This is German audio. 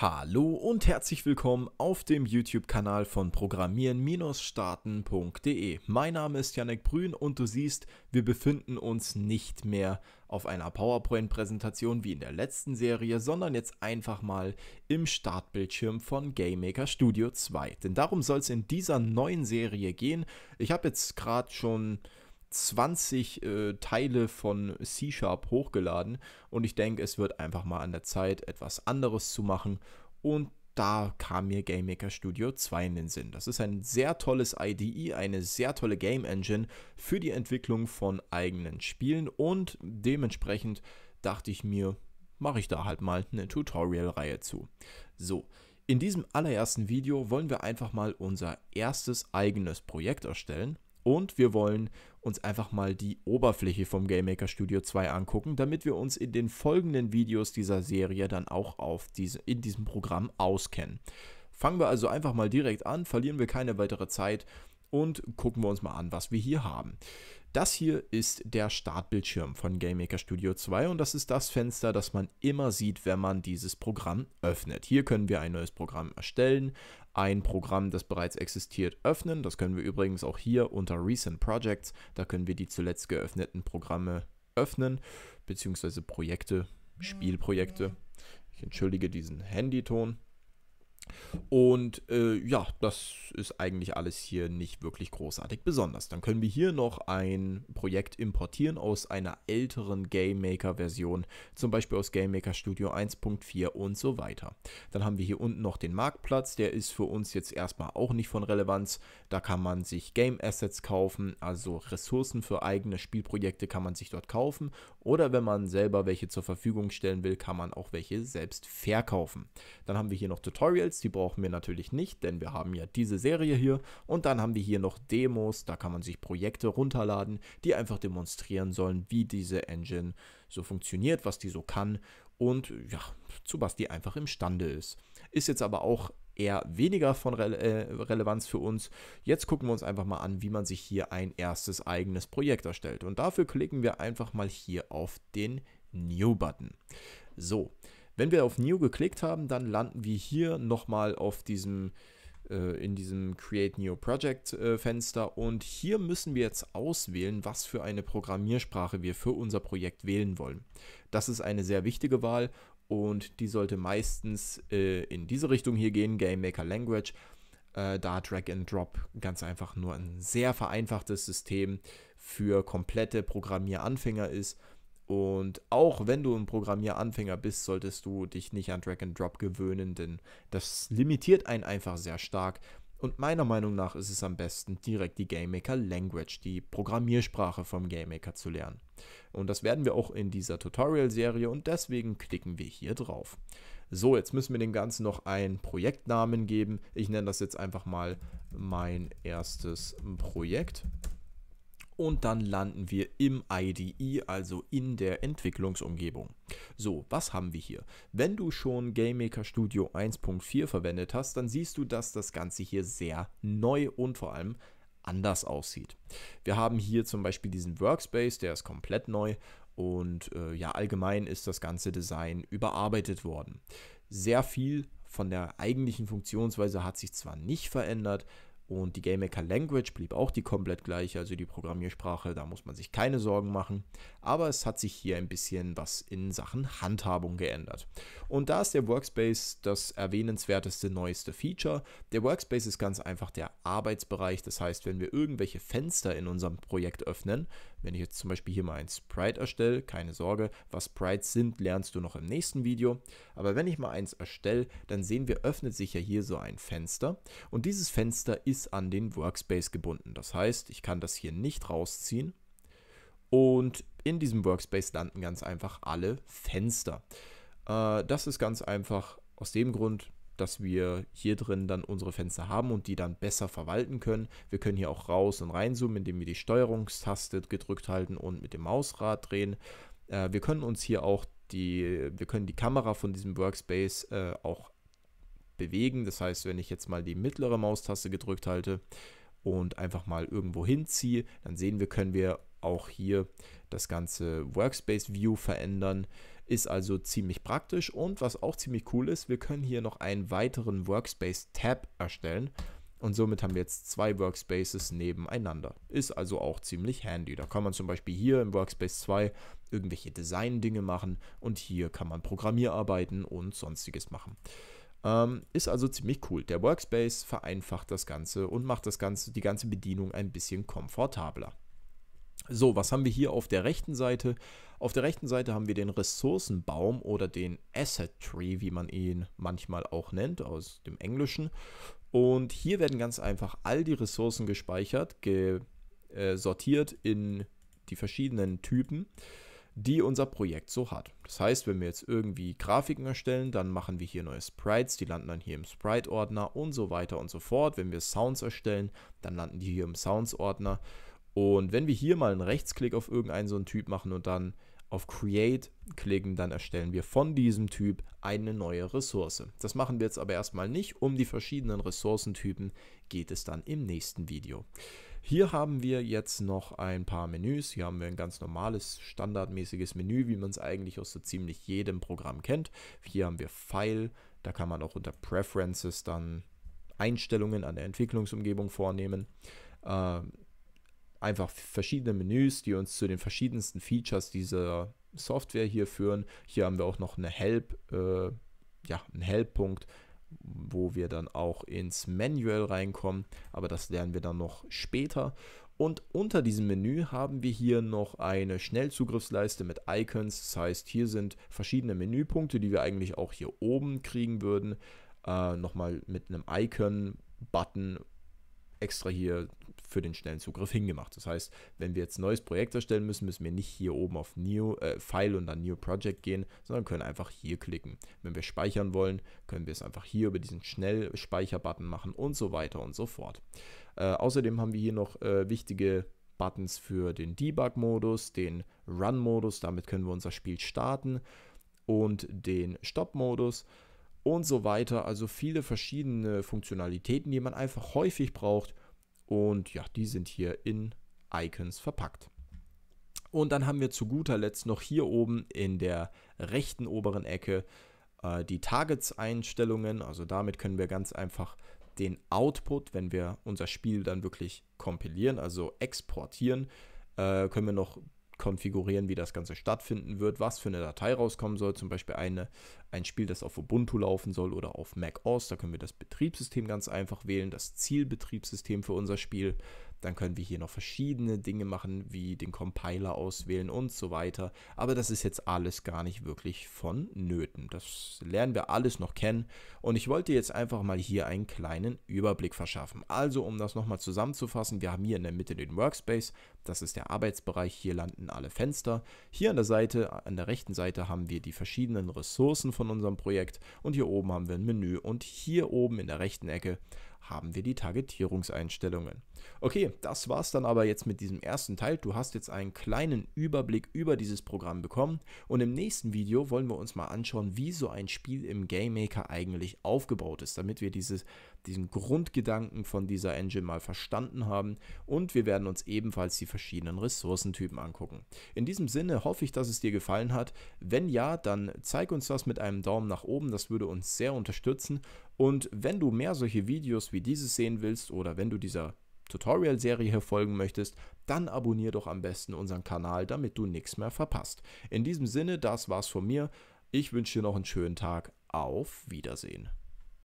Hallo und herzlich willkommen auf dem YouTube-Kanal von Programmieren-Starten.de. Mein Name ist Janek Brün und du siehst, wir befinden uns nicht mehr auf einer PowerPoint-Präsentation wie in der letzten Serie, sondern jetzt einfach mal im Startbildschirm von GameMaker Studio 2. Denn darum soll es in dieser neuen Serie gehen. Ich habe jetzt gerade schon 20 äh, Teile von C-Sharp hochgeladen und ich denke, es wird einfach mal an der Zeit, etwas anderes zu machen und da kam mir Game Maker Studio 2 in den Sinn. Das ist ein sehr tolles IDE, eine sehr tolle Game Engine für die Entwicklung von eigenen Spielen und dementsprechend dachte ich mir, mache ich da halt mal eine Tutorial-Reihe zu. So, in diesem allerersten Video wollen wir einfach mal unser erstes eigenes Projekt erstellen und wir wollen uns einfach mal die Oberfläche vom GameMaker Studio 2 angucken, damit wir uns in den folgenden Videos dieser Serie dann auch auf diese, in diesem Programm auskennen. Fangen wir also einfach mal direkt an, verlieren wir keine weitere Zeit und gucken wir uns mal an, was wir hier haben. Das hier ist der Startbildschirm von GameMaker Studio 2 und das ist das Fenster, das man immer sieht, wenn man dieses Programm öffnet. Hier können wir ein neues Programm erstellen, ein Programm, das bereits existiert, öffnen. Das können wir übrigens auch hier unter Recent Projects, da können wir die zuletzt geöffneten Programme öffnen, beziehungsweise Projekte, hm. Spielprojekte. Ich entschuldige diesen Handyton. Und äh, ja, das ist eigentlich alles hier nicht wirklich großartig besonders. Dann können wir hier noch ein Projekt importieren aus einer älteren Game Maker Version, zum Beispiel aus Game Maker Studio 1.4 und so weiter. Dann haben wir hier unten noch den Marktplatz, der ist für uns jetzt erstmal auch nicht von Relevanz. Da kann man sich Game Assets kaufen, also Ressourcen für eigene Spielprojekte kann man sich dort kaufen oder wenn man selber welche zur Verfügung stellen will, kann man auch welche selbst verkaufen. Dann haben wir hier noch Tutorials, die brauchen wir natürlich nicht, denn wir haben ja diese Serie hier. Und dann haben wir hier noch Demos, da kann man sich Projekte runterladen, die einfach demonstrieren sollen, wie diese Engine so funktioniert, was die so kann und ja, zu was die einfach imstande ist. Ist jetzt aber auch eher weniger von Re äh, Relevanz für uns. Jetzt gucken wir uns einfach mal an, wie man sich hier ein erstes eigenes Projekt erstellt. Und dafür klicken wir einfach mal hier auf den New-Button. So, wenn wir auf New geklickt haben, dann landen wir hier nochmal auf diesem äh, in diesem Create New Project äh, Fenster und hier müssen wir jetzt auswählen, was für eine Programmiersprache wir für unser Projekt wählen wollen. Das ist eine sehr wichtige Wahl und die sollte meistens äh, in diese Richtung hier gehen, Game Maker Language. Äh, da Drag and Drop ganz einfach nur ein sehr vereinfachtes System für komplette Programmieranfänger ist. Und auch wenn du ein Programmieranfänger bist, solltest du dich nicht an Drag and Drop gewöhnen, denn das limitiert einen einfach sehr stark. Und meiner Meinung nach ist es am besten, direkt die GameMaker Language, die Programmiersprache vom GameMaker zu lernen. Und das werden wir auch in dieser Tutorial-Serie und deswegen klicken wir hier drauf. So, jetzt müssen wir dem Ganzen noch einen Projektnamen geben. Ich nenne das jetzt einfach mal mein erstes Projekt und dann landen wir im IDE, also in der Entwicklungsumgebung. So, was haben wir hier? Wenn du schon GameMaker Studio 1.4 verwendet hast, dann siehst du, dass das Ganze hier sehr neu und vor allem anders aussieht. Wir haben hier zum Beispiel diesen Workspace, der ist komplett neu und äh, ja, allgemein ist das ganze Design überarbeitet worden. Sehr viel von der eigentlichen Funktionsweise hat sich zwar nicht verändert, und die GameMaker Language blieb auch die komplett gleiche, also die Programmiersprache, da muss man sich keine Sorgen machen. Aber es hat sich hier ein bisschen was in Sachen Handhabung geändert. Und da ist der Workspace das erwähnenswerteste neueste Feature. Der Workspace ist ganz einfach der Arbeitsbereich, das heißt, wenn wir irgendwelche Fenster in unserem Projekt öffnen, wenn ich jetzt zum Beispiel hier mal ein Sprite erstelle, keine Sorge, was Sprites sind, lernst du noch im nächsten Video. Aber wenn ich mal eins erstelle, dann sehen wir, öffnet sich ja hier so ein Fenster. Und dieses Fenster ist an den Workspace gebunden. Das heißt, ich kann das hier nicht rausziehen. Und in diesem Workspace landen ganz einfach alle Fenster. Äh, das ist ganz einfach aus dem Grund, dass wir hier drin dann unsere Fenster haben und die dann besser verwalten können. Wir können hier auch raus und reinzoomen, indem wir die Steuerungstaste gedrückt halten und mit dem Mausrad drehen. Äh, wir können uns hier auch die, wir können die Kamera von diesem Workspace äh, auch bewegen. Das heißt, wenn ich jetzt mal die mittlere Maustaste gedrückt halte und einfach mal irgendwo hinziehe, dann sehen wir, können wir auch hier das ganze Workspace View verändern. Ist also ziemlich praktisch und was auch ziemlich cool ist, wir können hier noch einen weiteren Workspace-Tab erstellen. Und somit haben wir jetzt zwei Workspaces nebeneinander. Ist also auch ziemlich handy. Da kann man zum Beispiel hier im Workspace 2 irgendwelche Design-Dinge machen und hier kann man Programmierarbeiten und sonstiges machen. Ähm, ist also ziemlich cool. Der Workspace vereinfacht das Ganze und macht das Ganze, die ganze Bedienung ein bisschen komfortabler. So, was haben wir hier auf der rechten Seite? Auf der rechten Seite haben wir den Ressourcenbaum oder den Asset Tree, wie man ihn manchmal auch nennt, aus dem Englischen. Und hier werden ganz einfach all die Ressourcen gespeichert, ge, äh, sortiert in die verschiedenen Typen, die unser Projekt so hat. Das heißt, wenn wir jetzt irgendwie Grafiken erstellen, dann machen wir hier neue Sprites, die landen dann hier im Sprite-Ordner und so weiter und so fort. Wenn wir Sounds erstellen, dann landen die hier im Sounds-Ordner. Und wenn wir hier mal einen Rechtsklick auf irgendeinen so einen Typ machen und dann auf Create klicken, dann erstellen wir von diesem Typ eine neue Ressource. Das machen wir jetzt aber erstmal nicht. Um die verschiedenen Ressourcentypen geht es dann im nächsten Video. Hier haben wir jetzt noch ein paar Menüs. Hier haben wir ein ganz normales, standardmäßiges Menü, wie man es eigentlich aus so ziemlich jedem Programm kennt. Hier haben wir File, da kann man auch unter Preferences dann Einstellungen an der Entwicklungsumgebung vornehmen. Ähm, einfach verschiedene Menüs, die uns zu den verschiedensten Features dieser Software hier führen. Hier haben wir auch noch eine Help, äh, ja, einen Help-Punkt, wo wir dann auch ins Manual reinkommen, aber das lernen wir dann noch später. Und unter diesem Menü haben wir hier noch eine Schnellzugriffsleiste mit Icons. Das heißt, hier sind verschiedene Menüpunkte, die wir eigentlich auch hier oben kriegen würden. Äh, nochmal mit einem Icon-Button extra hier für den schnellen Zugriff hingemacht. Das heißt, wenn wir jetzt ein neues Projekt erstellen müssen, müssen wir nicht hier oben auf New äh, File und dann New Project gehen, sondern können einfach hier klicken. Wenn wir speichern wollen, können wir es einfach hier über diesen Schnellspeicher-Button machen und so weiter und so fort. Äh, außerdem haben wir hier noch äh, wichtige Buttons für den Debug-Modus, den Run-Modus, damit können wir unser Spiel starten und den Stop-Modus und so weiter. Also viele verschiedene Funktionalitäten, die man einfach häufig braucht. Und ja, die sind hier in Icons verpackt. Und dann haben wir zu guter Letzt noch hier oben in der rechten oberen Ecke äh, die Targets-Einstellungen. Also damit können wir ganz einfach den Output, wenn wir unser Spiel dann wirklich kompilieren, also exportieren, äh, können wir noch konfigurieren, wie das Ganze stattfinden wird, was für eine Datei rauskommen soll, zum Beispiel eine, ein Spiel, das auf Ubuntu laufen soll oder auf Mac OS. Da können wir das Betriebssystem ganz einfach wählen, das Zielbetriebssystem für unser Spiel dann können wir hier noch verschiedene Dinge machen, wie den Compiler auswählen und so weiter. Aber das ist jetzt alles gar nicht wirklich vonnöten. Das lernen wir alles noch kennen. Und ich wollte jetzt einfach mal hier einen kleinen Überblick verschaffen. Also, um das nochmal zusammenzufassen, wir haben hier in der Mitte den Workspace. Das ist der Arbeitsbereich. Hier landen alle Fenster. Hier an der Seite, an der rechten Seite haben wir die verschiedenen Ressourcen von unserem Projekt. Und hier oben haben wir ein Menü. Und hier oben in der rechten Ecke haben wir die Targetierungseinstellungen. Okay, das war's dann aber jetzt mit diesem ersten Teil. Du hast jetzt einen kleinen Überblick über dieses Programm bekommen und im nächsten Video wollen wir uns mal anschauen, wie so ein Spiel im Game Maker eigentlich aufgebaut ist, damit wir dieses, diesen Grundgedanken von dieser Engine mal verstanden haben und wir werden uns ebenfalls die verschiedenen Ressourcentypen angucken. In diesem Sinne hoffe ich, dass es dir gefallen hat. Wenn ja, dann zeig uns das mit einem Daumen nach oben, das würde uns sehr unterstützen und wenn du mehr solche Videos wie dieses sehen willst oder wenn du dieser Tutorial-Serie hier folgen möchtest, dann abonniere doch am besten unseren Kanal, damit du nichts mehr verpasst. In diesem Sinne, das war's von mir. Ich wünsche dir noch einen schönen Tag. Auf Wiedersehen.